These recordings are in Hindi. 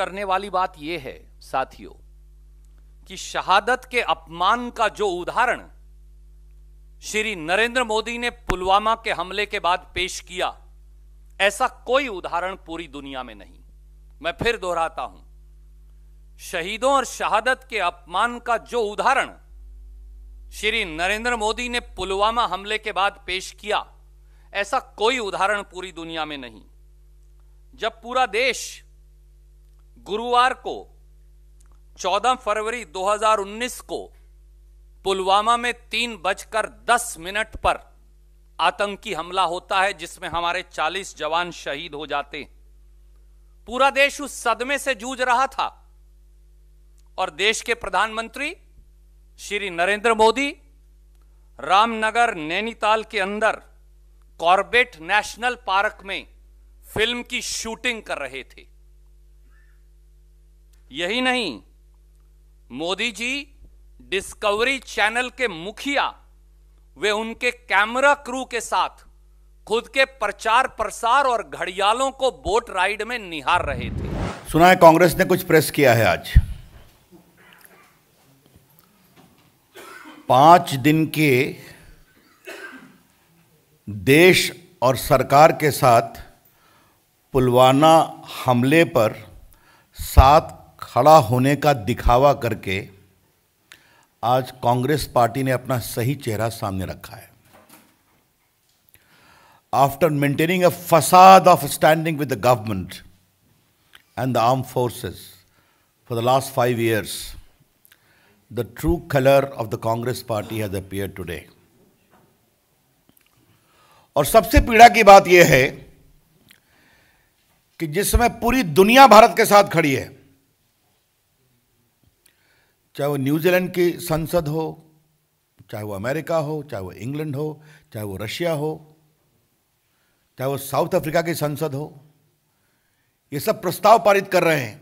करने वाली बात यह है साथियों कि शहादत के अपमान का जो उदाहरण श्री नरेंद्र मोदी ने पुलवामा के हमले के बाद पेश किया ऐसा कोई उदाहरण पूरी दुनिया में नहीं मैं फिर दोहराता हूं शहीदों और शहादत के अपमान का जो उदाहरण श्री नरेंद्र मोदी ने पुलवामा हमले के बाद पेश किया ऐसा कोई उदाहरण पूरी दुनिया में नहीं जब पूरा देश गुरुवार को 14 फरवरी 2019 को पुलवामा में तीन बजकर दस मिनट पर आतंकी हमला होता है जिसमें हमारे 40 जवान शहीद हो जाते हैं पूरा देश उस सदमे से जूझ रहा था और देश के प्रधानमंत्री श्री नरेंद्र मोदी रामनगर नैनीताल के अंदर कॉर्बेट नेशनल पार्क में फिल्म की शूटिंग कर रहे थे यही नहीं मोदी जी डिस्कवरी चैनल के मुखिया वे उनके कैमरा क्रू के साथ खुद के प्रचार प्रसार और घड़ियालों को बोट राइड में निहार रहे थे सुना है कांग्रेस ने कुछ प्रेस किया है आज पांच दिन के देश और सरकार के साथ पुलवामा हमले पर सात खड़ा होने का दिखावा करके आज कांग्रेस पार्टी ने अपना सही चेहरा सामने रखा है after maintaining a facade of standing with the government and the arm forces for the last five years the true colour of the Congress party has appear today और सबसे पीड़ा की बात यह है कि जिस समय पूरी दुनिया भारत के साथ खड़ी है चाहे वो न्यूजीलैंड की संसद हो चाहे वो अमेरिका हो चाहे वो इंग्लैंड हो चाहे वो रशिया हो चाहे वो साउथ अफ्रीका की संसद हो ये सब प्रस्ताव पारित कर रहे हैं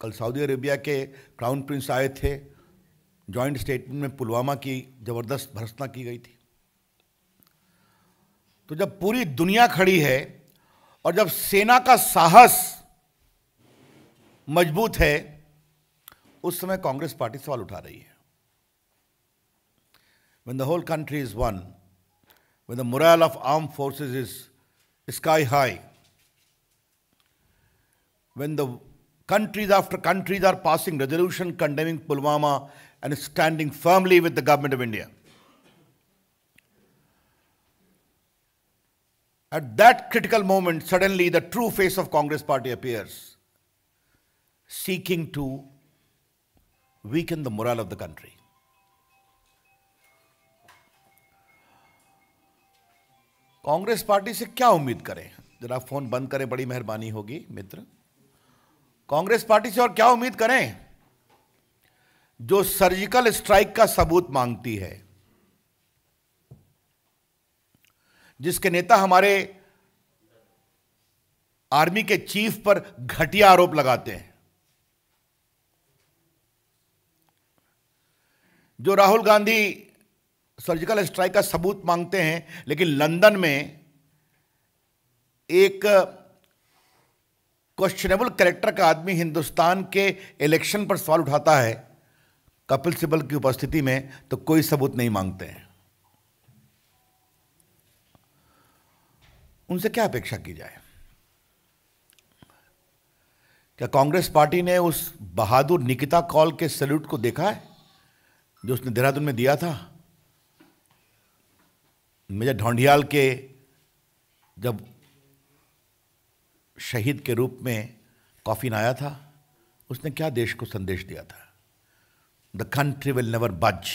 कल सऊदी अरेबिया के क्राउन प्रिंस आए थे जॉइंट स्टेटमेंट में पुलवामा की ज़बरदस्त भर्सना की गई थी तो जब पूरी दुनिया खड़ी है और जब सेना का साहस मजबूत है when the whole country is one, when the morale of armed forces is sky high, when the countries after countries are passing resolution condemning Pulwama and standing firmly with the government of India. At that critical moment, suddenly the true face of Congress party appears, seeking to weaken the morale of the country. Congress party से क्या उम्मीद करें जरा फोन बंद करें बड़ी मेहरबानी होगी मित्र कांग्रेस पार्टी से और क्या उम्मीद करें जो सर्जिकल स्ट्राइक का सबूत मांगती है जिसके नेता हमारे आर्मी के चीफ पर घटिया आरोप लगाते हैं जो राहुल गांधी सर्जिकल स्ट्राइक का सबूत मांगते हैं लेकिन लंदन में एक क्वेश्चनेबल कैरेक्टर का आदमी हिंदुस्तान के इलेक्शन पर सवाल उठाता है कपिल सिब्बल की उपस्थिति में तो कोई सबूत नहीं मांगते हैं उनसे क्या अपेक्षा की जाए क्या कांग्रेस पार्टी ने उस बहादुर निकिता कॉल के सल्यूट को देखा है जो उसने देहरादून में दिया था मेजर ढोंडियाल के जब शहीद के रूप में कॉफिन आया था उसने क्या देश को संदेश दिया था द कंट्री विल नेवर बज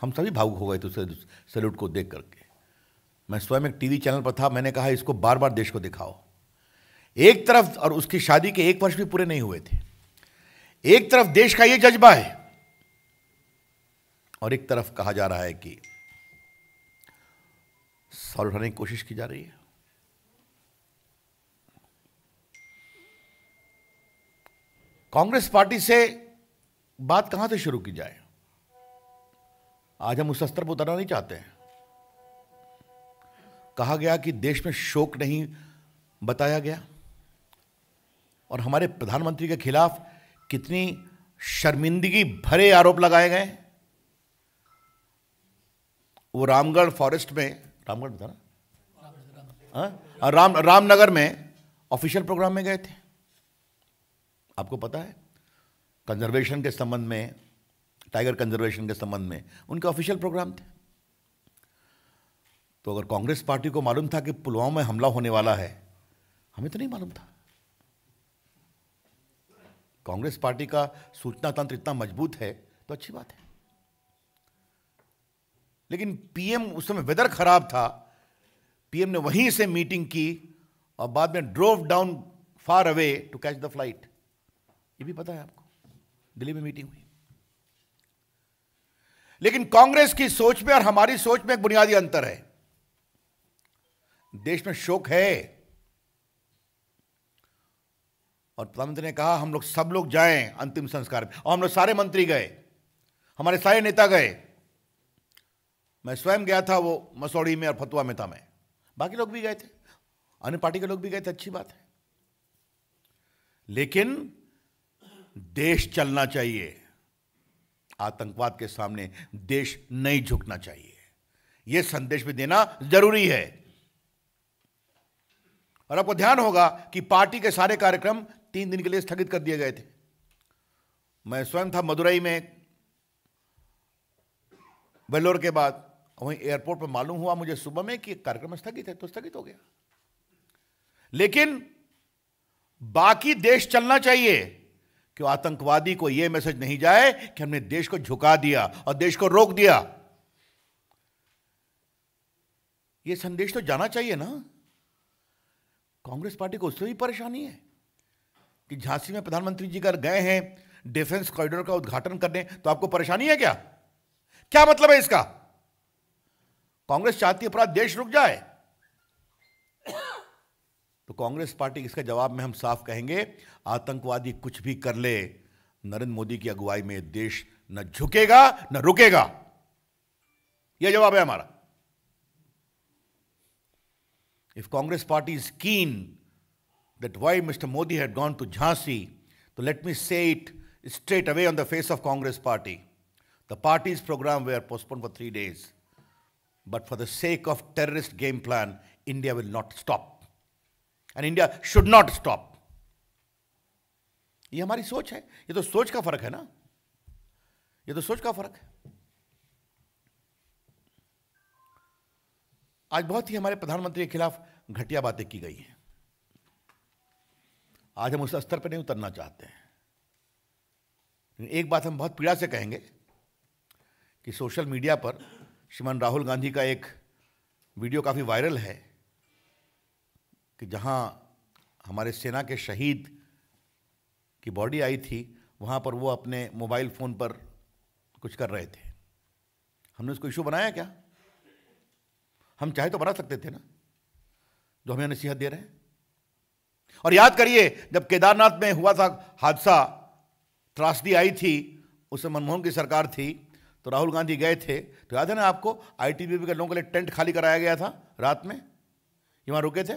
हम सभी भावुक हो गए थे उस सैल्यूट को देख करके मैं स्वयं एक टीवी चैनल पर था मैंने कहा इसको बार बार देश को दिखाओ एक तरफ और उसकी शादी के एक वर्ष भी पूरे नहीं हुए थे एक तरफ देश का ये जज्बा है और एक तरफ कहा जा रहा है कि सवाल उठाने की कोशिश की जा रही है कांग्रेस पार्टी से बात कहां से शुरू की जाए आज हम उस स्तर पर उतरना नहीं चाहते हैं कहा गया कि देश में शोक नहीं बताया गया और हमारे प्रधानमंत्री के खिलाफ कितनी शर्मिंदगी भरे आरोप लगाए गए वो रामगढ़ फॉरेस्ट में रामगढ़ था ना हाँ? राम रामनगर में ऑफिशियल प्रोग्राम में गए थे आपको पता है कंजर्वेशन के संबंध में टाइगर कंजर्वेशन के संबंध में उनके ऑफिशियल प्रोग्राम थे तो अगर कांग्रेस पार्टी को मालूम था कि पुलवामा में हमला होने वाला है हमें तो नहीं मालूम था कांग्रेस पार्टी का सूचना तंत्र इतना मजबूत है तो अच्छी बात है लेकिन पीएम उस समय वेदर खराब था पीएम ने वहीं से मीटिंग की और बाद में drove down far away to catch the flight ये भी पता है आपको दिल्ली में मीटिंग हुई लेकिन कांग्रेस की सोच में और हमारी सोच में एक बुनियादी अंतर है देश में शोक है और प्रधानमंत्री ने कहा हम लोग सब लोग जाएं अंतिम संस्कार में और हम लोग सारे मंत्री गए हमारे सारे नेता गए मैं स्वयं गया था वो मसौड़ी में और फतवा में था मैं बाकी लोग भी गए थे अन्य पार्टी के लोग भी गए थे अच्छी बात है लेकिन देश चलना चाहिए आतंकवाद के सामने देश नहीं झुकना चाहिए यह संदेश भी देना जरूरी है और आपको ध्यान होगा कि पार्टी के सारे कार्यक्रम तीन दिन के लिए स्थगित कर दिए गए थे मैं स्वयं था मदुरई में वेल्लोर के बाद वहीं एयरपोर्ट पर मालूम हुआ मुझे सुबह में कि कार्यक्रम स्थगित है तो स्थगित हो गया लेकिन बाकी देश चलना चाहिए कि आतंकवादी को यह मैसेज नहीं जाए कि हमने देश को झुका दिया और देश को रोक दिया यह संदेश तो जाना चाहिए ना कांग्रेस पार्टी को उससे भी परेशानी है कि झांसी में प्रधानमंत्री जी अगर गए हैं डिफेंस कॉरिडोर का उद्घाटन करने तो आपको परेशानी है क्या क्या मतलब है इसका कांग्रेस चाहती है पूरा देश रुक जाए तो कांग्रेस पार्टी इसके जवाब में हम साफ कहेंगे आतंकवादी कुछ भी कर ले नरेंद्र मोदी की अगुवाई में देश न झुकेगा न रुकेगा यह जवाब है हमारा if Congress party is keen that why mister Modi had gone to Jhansi तो let me say it straight away on the face of Congress party the party's programme we are postpone for three days But for the sake of terrorist game plan, India will not stop. And India should not stop. ये हमारी सोच है ये तो सोच का फर्क है ना ये तो सोच का फर्क है आज बहुत ही हमारे प्रधानमंत्री के खिलाफ घटिया बातें की गई हैं आज हम उस स्तर पर नहीं उतरना चाहते हैं एक बात हम बहुत पीड़ा से कहेंगे कि सोशल मीडिया पर श्रीमान राहुल गांधी का एक वीडियो काफ़ी वायरल है कि जहां हमारे सेना के शहीद की बॉडी आई थी वहां पर वो अपने मोबाइल फ़ोन पर कुछ कर रहे थे हमने उसको इशू बनाया क्या हम चाहे तो बना सकते थे ना जो हमें नसीहत दे रहे हैं और याद करिए जब केदारनाथ में हुआ था हादसा त्रासदी आई थी उस समय मनमोहन की सरकार थी तो राहुल गांधी गए थे तो याद है ना आपको आई टी बी के लोगों के लिए टेंट खाली कराया गया था रात में ये वहां रुके थे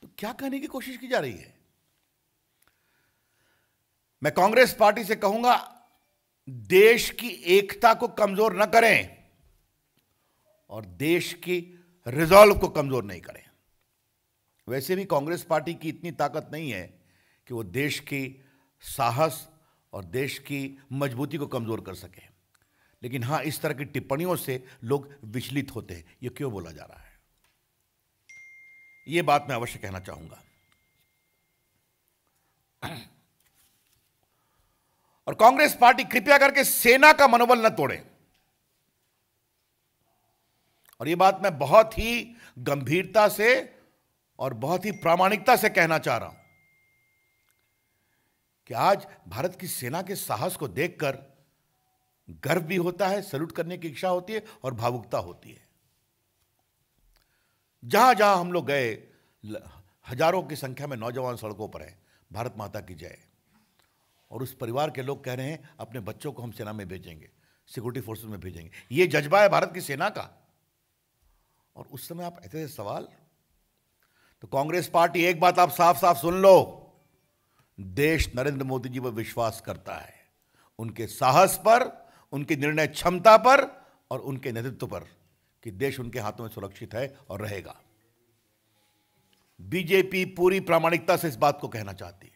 तो क्या कहने की कोशिश की जा रही है मैं कांग्रेस पार्टी से कहूंगा देश की एकता को कमजोर न करें और देश की रिजॉल्व को कमजोर नहीं करें वैसे भी कांग्रेस पार्टी की इतनी ताकत नहीं है कि वो देश की साहस और देश की मजबूती को कमज़ोर कर सके लेकिन हाँ इस तरह की टिप्पणियों से लोग विचलित होते हैं ये क्यों बोला जा रहा है ये बात मैं अवश्य कहना चाहूँगा और कांग्रेस पार्टी कृपया करके सेना का मनोबल न तोड़े और यह बात मैं बहुत ही गंभीरता से और बहुत ही प्रामाणिकता से कहना चाह रहा हूं कि आज भारत की सेना के साहस को देखकर गर्व भी होता है सल्यूट करने की इच्छा होती है और भावुकता होती है जहां जहां हम लोग गए हजारों की संख्या में नौजवान सड़कों पर हैं भारत माता की जय और उस परिवार के लोग कह रहे हैं अपने बच्चों को हम सेना में भेजेंगे सिक्योरिटी फोर्सेस में भेजेंगे ये जज्बा है भारत की सेना का और उस समय आप ऐसे सवाल तो कांग्रेस पार्टी एक बात आप साफ साफ सुन लो देश नरेंद्र मोदी जी पर विश्वास करता है उनके साहस पर उनकी निर्णय क्षमता पर और उनके नेतृत्व पर कि देश उनके हाथों में सुरक्षित है और रहेगा बीजेपी पूरी प्रामाणिकता से इस बात को कहना चाहती है